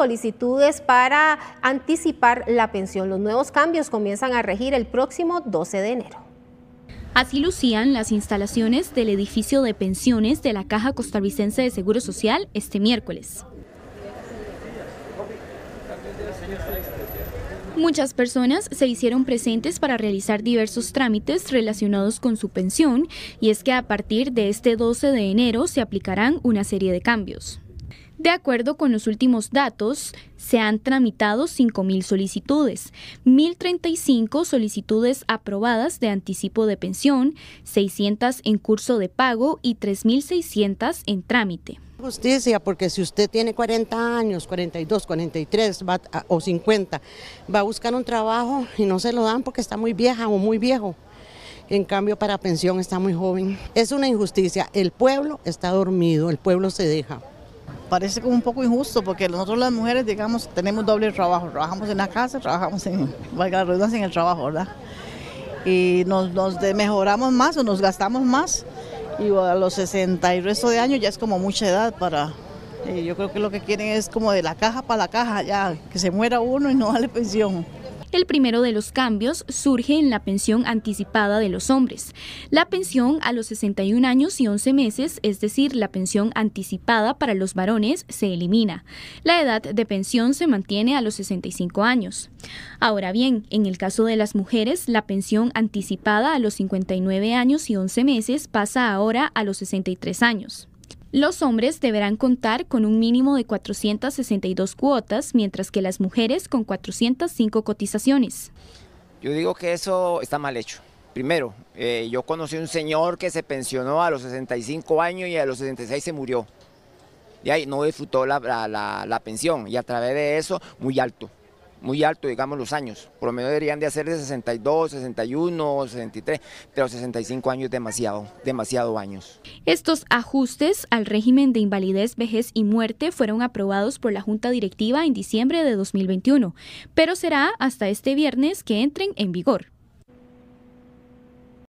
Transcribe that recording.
solicitudes para anticipar la pensión. Los nuevos cambios comienzan a regir el próximo 12 de enero. Así lucían las instalaciones del edificio de pensiones de la Caja Costarricense de Seguro Social este miércoles. Muchas personas se hicieron presentes para realizar diversos trámites relacionados con su pensión y es que a partir de este 12 de enero se aplicarán una serie de cambios. De acuerdo con los últimos datos, se han tramitado 5.000 solicitudes, 1.035 solicitudes aprobadas de anticipo de pensión, 600 en curso de pago y 3.600 en trámite. injusticia porque si usted tiene 40 años, 42, 43 o 50, va a buscar un trabajo y no se lo dan porque está muy vieja o muy viejo. En cambio, para pensión está muy joven. Es una injusticia. El pueblo está dormido, el pueblo se deja parece como un poco injusto porque nosotros las mujeres, digamos, tenemos doble trabajo. Trabajamos en la casa, trabajamos en, valga la en el trabajo, ¿verdad? Y nos, nos mejoramos más o nos gastamos más y a los 60 y resto de años ya es como mucha edad para... Eh, yo creo que lo que quieren es como de la caja para la caja, ya que se muera uno y no vale pensión. El primero de los cambios surge en la pensión anticipada de los hombres. La pensión a los 61 años y 11 meses, es decir, la pensión anticipada para los varones, se elimina. La edad de pensión se mantiene a los 65 años. Ahora bien, en el caso de las mujeres, la pensión anticipada a los 59 años y 11 meses pasa ahora a los 63 años. Los hombres deberán contar con un mínimo de 462 cuotas, mientras que las mujeres con 405 cotizaciones. Yo digo que eso está mal hecho. Primero, eh, yo conocí un señor que se pensionó a los 65 años y a los 66 se murió. Y ahí no disfrutó la pensión y a través de eso muy alto muy alto, digamos, los años. Por lo menos deberían de hacer de 62, 61, 63, pero 65 años demasiado, demasiado años. Estos ajustes al régimen de invalidez, vejez y muerte fueron aprobados por la Junta Directiva en diciembre de 2021, pero será hasta este viernes que entren en vigor.